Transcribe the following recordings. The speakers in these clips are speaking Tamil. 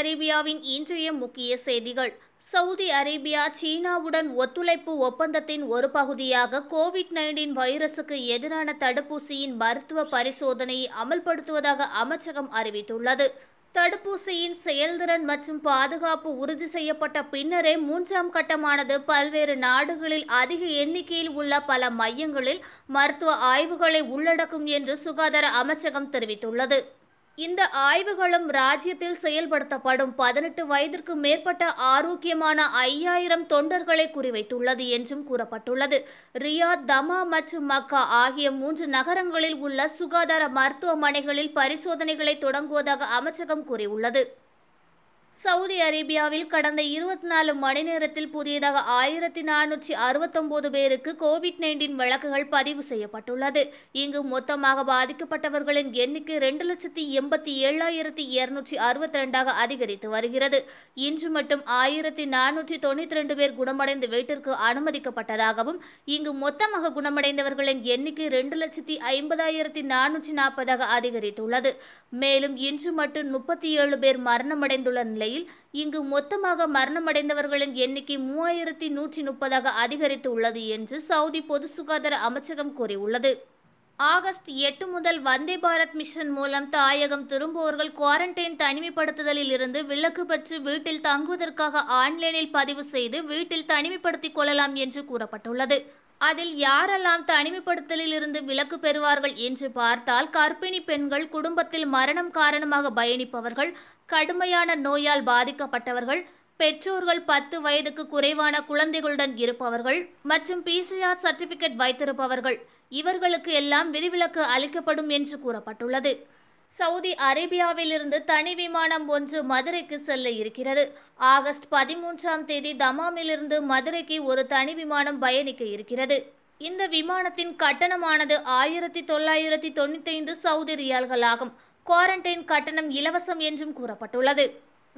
அரேபியாவின் இன்றைய முக்கிய செய்திகள் சவுதி அரேபியா சீனாவுடன் ஒத்துழைப்பு ஒப்பந்தத்தின் ஒரு பகுதியாக கோவிட் நைன்டீன் வைரசுக்கு எதிரான தடுப்பூசியின் மருத்துவ பரிசோதனையை அமல்படுத்துவதாக அமைச்சகம் அறிவித்துள்ளது தடுப்பூசியின் செயல்திறன் மற்றும் பாதுகாப்பு உறுதி செய்யப்பட்ட பின்னரே மூன்றாம் கட்டமானது பல்வேறு நாடுகளில் அதிக எண்ணிக்கையில் உள்ள பல மையங்களில் மருத்துவ ஆய்வுகளை உள்ளடக்கும் என்று சுகாதார அமைச்சகம் தெரிவித்துள்ளது இந்த ஆய்வுகளும் ராஜ்யத்தில் செயல்படுத்தப்படும் பதினெட்டு வயதிற்கு மேற்பட்ட ஆரோக்கியமான ஐயாயிரம் தொண்டர்களை குறிவைத்துள்ளது என்றும் கூறப்பட்டுள்ளது ரியாத் தமா மற்றும் மக்கா ஆகிய மூன்று நகரங்களில் உள்ள சுகாதார மருத்துவமனைகளில் பரிசோதனைகளை தொடங்குவதாக அமைச்சகம் கூறியுள்ளது சவுதி அரேபியாவில் கடந்த இருபத்தி நாலு மணி நேரத்தில் புதியதாக ஆயிரத்தி நானூற்றி அறுபத்தொன்பது பேருக்கு கோவிட் நைன்டீன் வழக்குகள் பதிவு செய்யப்பட்டுள்ளது இங்கு மொத்தமாக பாதிக்கப்பட்டவர்களின் எண்ணிக்கை இரண்டு லட்சத்தி எண்பத்தி ஏழாயிரத்தி இருநூற்றி அறுபத்தி ரெண்டாக அதிகரித்து வருகிறது இன்று மட்டும் ஆயிரத்தி நானூற்றி தொண்ணூற்றி ரெண்டு பேர் குணமடைந்து வீட்டிற்கு அனுமதிக்கப்பட்டதாகவும் இங்கு மொத்தமாக குணமடைந்தவர்களின் எண்ணிக்கை இரண்டு லட்சத்தி ஐம்பதாயிரத்தி நானூற்றி நாற்பதாக அதிகரித்துள்ளது மேலும் இன்று மட்டும் முப்பத்தி ஏழு பேர் மரணமடைந்துள்ள நிலை நிலையில் இங்கு மொத்தமாக மரணமடைந்தவர்களின் எண்ணிக்கை மூவாயிரத்தி நூற்றி முப்பதாக அதிகரித்து உள்ளது என்று சவுதி பொது சுகாதார அமைச்சகம் கூறியுள்ளது ஆகஸ்ட் எட்டு முதல் வந்தே பாரத் மிஷன் மூலம் தாயகம் திரும்புவோர்கள் குவாரண்டைன் தனிமைப்படுத்துதலில் இருந்து விலக்கு பெற்று வீட்டில் தங்குவதற்காக ஆன்லைனில் பதிவு செய்து வீட்டில் தனிமைப்படுத்திக் கொள்ளலாம் என்று கூறப்பட்டுள்ளது அதில் யாரெல்லாம் தனிமைப்படுத்தலில் இருந்து விலக்கு பெறுவார்கள் என்று பார்த்தால் கர்ப்பிணி பெண்கள் குடும்பத்தில் மரணம் காரணமாக பயணிப்பவர்கள் கடுமையான நோயால் பாதிக்கப்பட்டவர்கள் பெற்றோர்கள் பத்து வயதுக்கு குறைவான குழந்தைகளுடன் இருப்பவர்கள் மற்றும் பிசிஆர் சர்டிபிகேட் வைத்திருப்பவர்கள் இவர்களுக்கு எல்லாம் விதிவிலக்கு அளிக்கப்படும் என்று கூறப்பட்டுள்ளது சவுதி அரேபியாவிலிருந்து தனி விமானம் ஒன்று மதுரைக்கு செல்ல இருக்கிறது ஆகஸ்ட் பதிமூன்றாம் தேதி தமாமிலிருந்து மதுரைக்கு ஒரு தனி விமானம் பயணிக்க இருக்கிறது இந்த விமானத்தின் கட்டணமானது ஆயிரத்தி தொள்ளாயிரத்தி ஐந்து சவுதி ரியால்கள் ஆகும் குவாரண்டைன் கட்டணம் இலவசம் என்றும் கூறப்பட்டுள்ளது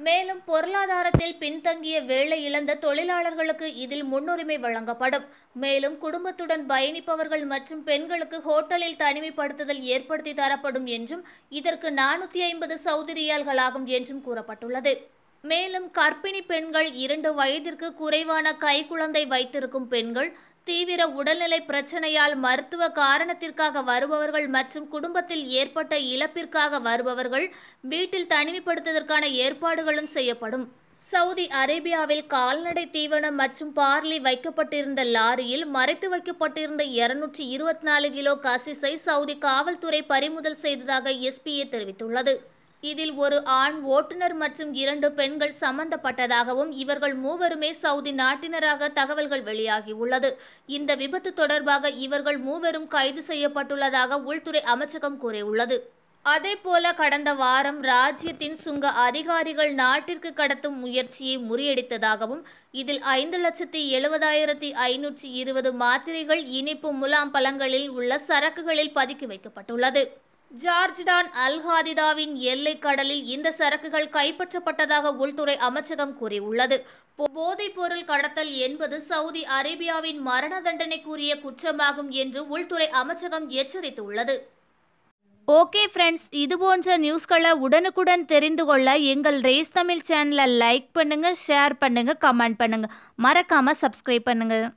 மேலும் பொருளாதாரத்தில் பின்தங்கிய வேலை இழந்த தொழிலாளர்களுக்கு இதில் முன்னுரிமை வழங்கப்படும் மேலும் குடும்பத்துடன் பயணிப்பவர்கள் மற்றும் பெண்களுக்கு ஹோட்டலில் தனிமைப்படுத்துதல் ஏற்படுத்தி தரப்படும் என்றும் இதற்கு நானூற்றி ஐம்பது சௌதரியால்களாகும் என்றும் கூறப்பட்டுள்ளது மேலும் கர்ப்பிணி பெண்கள் இரண்டு வயதிற்கு குறைவான கைக்குழந்தை வைத்திருக்கும் பெண்கள் தீவிர உடல்நிலை பிரச்சனையால் மருத்துவ காரணத்திற்காக வருபவர்கள் மற்றும் குடும்பத்தில் ஏற்பட்ட இழப்பிற்காக வருபவர்கள் வீட்டில் தனிமைப்படுத்துவதற்கான ஏற்பாடுகளும் செய்யப்படும் சவுதி அரேபியாவில் கால்நடை தீவனம் மற்றும் பார்லி வைக்கப்பட்டிருந்த லாரியில் மறைத்து வைக்கப்பட்டிருந்த இருநூற்றி இருபத்தி நாலு கிலோ கசிசை சவுதி காவல்துறை பறிமுதல் செய்ததாக எஸ்பிஏ தெரிவித்துள்ளது இதில் ஒரு ஆண் ஓட்டுநர் மற்றும் இரண்டு பெண்கள் சம்பந்தப்பட்டதாகவும் இவர்கள் மூவருமே சவுதி நாட்டினராக தகவல்கள் வெளியாகியுள்ளது இந்த விபத்து தொடர்பாக இவர்கள் மூவரும் கைது செய்யப்பட்டுள்ளதாக உள்துறை அமைச்சகம் கூறியுள்ளது அதேபோல கடந்த வாரம் ராஜ்யத்தின் சுங்க அதிகாரிகள் நாட்டிற்கு கடத்தும் முயற்சியை முறியடித்ததாகவும் இதில் ஐந்து லட்சத்தி எழுபதாயிரத்தி ஐநூற்றி இருபது மாத்திரைகள் இனிப்பு முலாம் பழங்களில் உள்ள சரக்குகளில் பதுக்கி வைக்கப்பட்டுள்ளது ஜார்ஜ்டான் அல்ஹாதிதாவின் எல்லை கடலில் இந்த சரக்குகள் கைப்பற்றப்பட்டதாக உள்துறை அமைச்சகம் கூறியுள்ளது போதைப் பொருள் கடத்தல் என்பது சவுதி அரேபியாவின் மரண தண்டனைக்குரிய குற்றமாகும் என்று உள்துறை அமைச்சகம் எச்சரித்துள்ளது ஓகே ஃப்ரெண்ட்ஸ் இது போன்ற நியூஸ்களை உடனுக்குடன் தெரிந்து கொள்ள எங்கள் ரேஸ் தமிழ் சேனலை லைக் பண்ணுங்கள் ஷேர் பண்ணுங்கள் கமெண்ட் பண்ணுங்கள் மறக்காமல் சப்ஸ்கிரைப் பண்ணுங்கள்